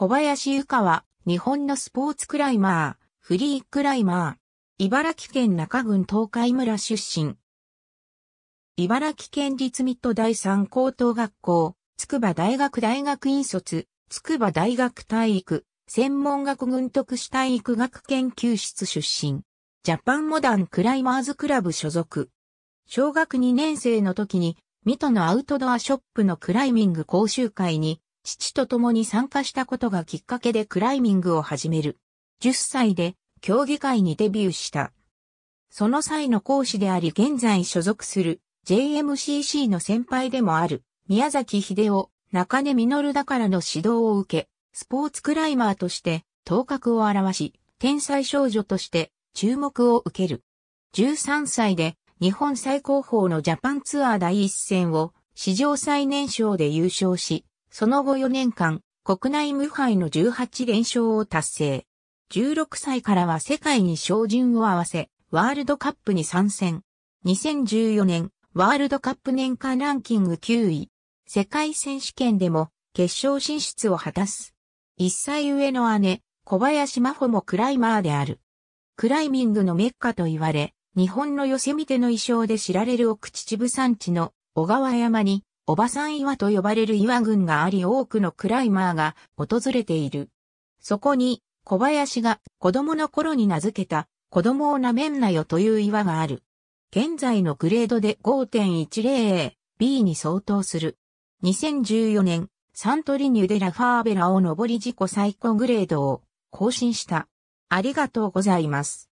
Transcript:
小林ゆかは、日本のスポーツクライマー、フリークライマー。茨城県中郡東海村出身。茨城県立水戸第三高等学校、筑波大学大学院卒、筑波大学体育、専門学群特殊体育学研究室出身。ジャパンモダンクライマーズクラブ所属。小学2年生の時に、水戸のアウトドアショップのクライミング講習会に父と共に参加したことがきっかけでクライミングを始める。10歳で競技会にデビューした。その際の講師であり現在所属する JMCC の先輩でもある宮崎秀夫、中根実だからの指導を受け、スポーツクライマーとして頭角を現し、天才少女として注目を受ける。13歳で日本最高峰のジャパンツアー第一戦を史上最年少で優勝し、その後4年間、国内無敗の18連勝を達成。16歳からは世界に照準を合わせ、ワールドカップに参戦。2014年、ワールドカップ年間ランキング9位。世界選手権でも決勝進出を果たす。1歳上の姉、小林真帆もクライマーである。クライミングのメッカと言われ、日本の寄せ見ての衣装で知られる奥秩父山地の小川山におばさん岩と呼ばれる岩群があり多くのクライマーが訪れている。そこに小林が子供の頃に名付けた子供をなめんなよという岩がある。現在のグレードで5 1 0 a b に相当する。2014年、サントリニュデラファーベラを登り自己最高グレードを更新した。ありがとうございます。